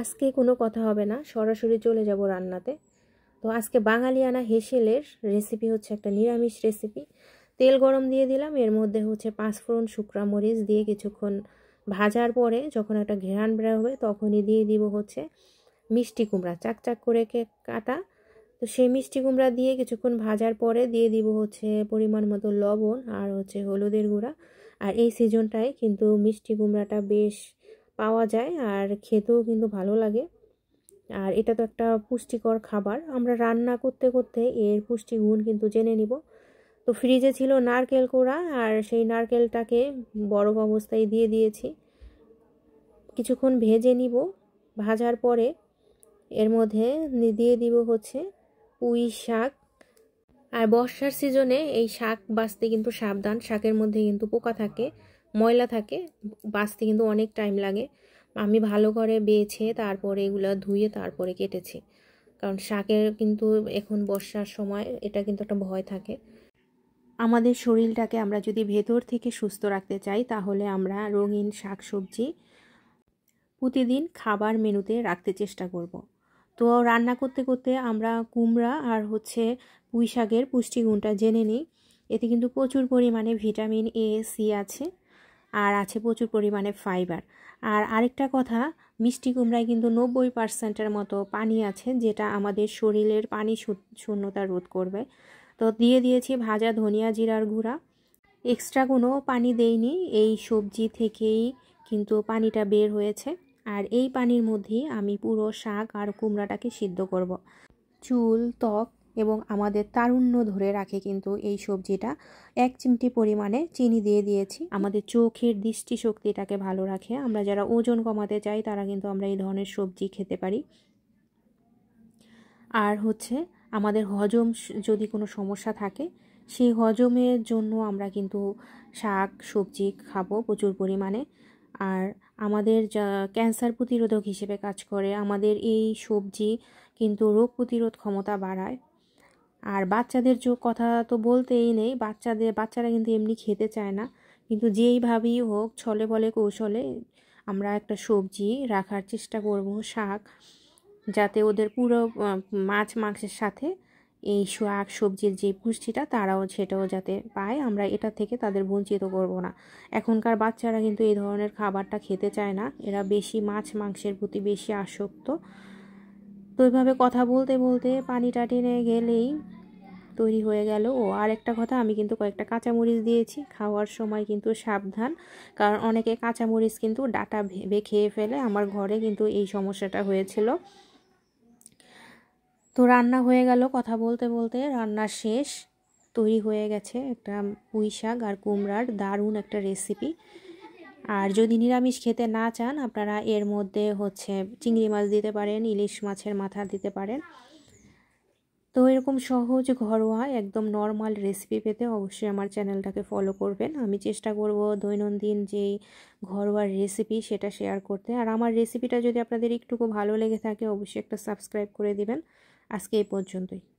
আজকে কোনো কথা হবে না সরাসরি চলে যাব রান্নাতে তো আজকে বাঙালিয়ানা হেসেলের রেসিপি হচ্ছে একটা নিরামিষ রেসিপি তেল গরম দিয়ে দিলাম এর মধ্যে হচ্ছে পাঁচফোড়ন শুকরা মরিচ দিয়ে কিছুক্ষণ ভাজার পরে যখন একটা ঘেরান বেড়া হবে তখনই দিয়ে দিব হচ্ছে মিষ্টি কুমড়া চাকচাক করে কাটা তো সেই মিষ্টি কুমড়া দিয়ে কিছুক্ষণ ভাজার পরে দিয়ে দিব হচ্ছে পরিমাণ মতো লবণ আর হচ্ছে হলুদের গুঁড়া আর এই সিজনটায় কিন্তু মিষ্টি কুমড়াটা বেশ পাওয়া যায় আর খেতেও কিন্তু ভালো লাগে আর এটা তো একটা পুষ্টিকর খাবার আমরা রান্না করতে করতে এর পুষ্টিগুণ কিন্তু জেনে নিব তো ফ্রিজে ছিল নারকেল কোড়া আর সেই নারকেলটাকে বরফ অবস্থায় দিয়ে দিয়েছি কিছুক্ষণ ভেজে নিব ভাজার পরে এর মধ্যে দিয়ে দিব হচ্ছে পুঁই শাক আর বর্ষার সিজনে এই শাক বাঁচতে কিন্তু সাবধান শাকের মধ্যে কিন্তু পোকা থাকে ময়লা থাকে বাঁচতে কিন্তু অনেক টাইম লাগে আমি ভালো করে বেছে তারপরে এগুলো ধুয়ে তারপরে কেটেছি কারণ শাকের কিন্তু এখন বর্ষার সময় এটা কিন্তু একটা ভয় থাকে আমাদের শরীরটাকে আমরা যদি ভেতর থেকে সুস্থ রাখতে চাই তাহলে আমরা রঙিন শাক সবজি প্রতিদিন খাবার মেনুতে রাখতে চেষ্টা করব। তো রান্না করতে করতে আমরা কুমড়া আর হচ্ছে পুঁই শাকের পুষ্টিগুণটা জেনে নিই এতে কিন্তু প্রচুর পরিমাণে ভিটামিন এ সি আছে আর আছে প্রচুর পরিমাণে ফাইবার আর আরেকটা কথা মিষ্টি কুমড়ায় কিন্তু নব্বই পার্সেন্টের মতো পানি আছে যেটা আমাদের শরীরের পানি শূন্যতা রোধ করবে তো দিয়ে দিয়েছি ভাজা ধনিয়া জিরার গুঁড়া এক্সট্রা কোনো পানি দেইনি এই সবজি থেকেই কিন্তু পানিটা বের হয়েছে আর এই পানির মধ্যেই আমি পুরো শাক আর কুমড়াটাকে সিদ্ধ করব। চুল ত্বক এবং আমাদের তারুণ্য ধরে রাখে কিন্তু এই সবজিটা এক চিমটি পরিমাণে চিনি দিয়ে দিয়েছি আমাদের চোখের দৃষ্টিশক্তিটাকে ভালো রাখে আমরা যারা ওজন কমাতে চাই তারা কিন্তু আমরা এই ধরনের সবজি খেতে পারি আর হচ্ছে আমাদের হজম যদি কোনো সমস্যা থাকে সেই হজমের জন্য আমরা কিন্তু শাক সবজি খাবো প্রচুর পরিমাণে আর আমাদের যা ক্যান্সার প্রতিরোধক হিসেবে কাজ করে আমাদের এই সবজি কিন্তু রোগ প্রতিরোধ ক্ষমতা বাড়ায় আর বাচ্চাদের যে কথা তো বলতেই নেই বাচ্চাদের বাচ্চারা কিন্তু এমনি খেতে চায় না কিন্তু যেইভাবেই হোক ছলে বলে কৌশলে আমরা একটা সবজি রাখার চেষ্টা করব শাক যাতে ওদের পুরো মাছ মাংসের সাথে এই শাক সবজির যে পুষ্টিটা তারাও সেটাও যাতে পায় আমরা এটা থেকে তাদের বঞ্চিত করব না এখনকার বাচ্চারা কিন্তু এই ধরনের খাবারটা খেতে চায় না এরা বেশি মাছ মাংসের প্রতি বেশি আসক্ত তো এভাবে কথা বলতে বলতে পানিটা টেনে গেলেই তৈরি হয়ে গেল ও আর একটা কথা আমি কিন্তু কয়েকটা কাঁচামরিচ দিয়েছি খাওয়ার সময় কিন্তু সাবধান কারণ অনেকে কাঁচামরিচ কিন্তু ডাটা ভেবে খেয়ে ফেলে আমার ঘরে কিন্তু এই সমস্যাটা হয়েছিল তো রান্না হয়ে গেল কথা বলতে বলতে রান্না শেষ তৈরি হয়ে গেছে একটা পুঁই শাক আর কুমড়ার দারুণ একটা রেসিপি আর যদি নিরামিষ খেতে না চান আপনারা এর মধ্যে হচ্ছে চিংড়ি মাছ দিতে পারেন ইলিশ মাছের মাথা দিতে পারেন তো এরকম সহজ ঘরোয়া একদম নর্মাল রেসিপি পেতে অবশ্যই আমার চ্যানেলটাকে ফলো করবেন আমি চেষ্টা করব দৈনন্দিন যেই ঘরোয়া রেসিপি সেটা শেয়ার করতে আর আমার রেসিপিটা যদি আপনাদের একটুকু ভালো লেগে থাকে অবশ্যই একটা সাবস্ক্রাইব করে দিবেন আজকে এই পর্যন্তই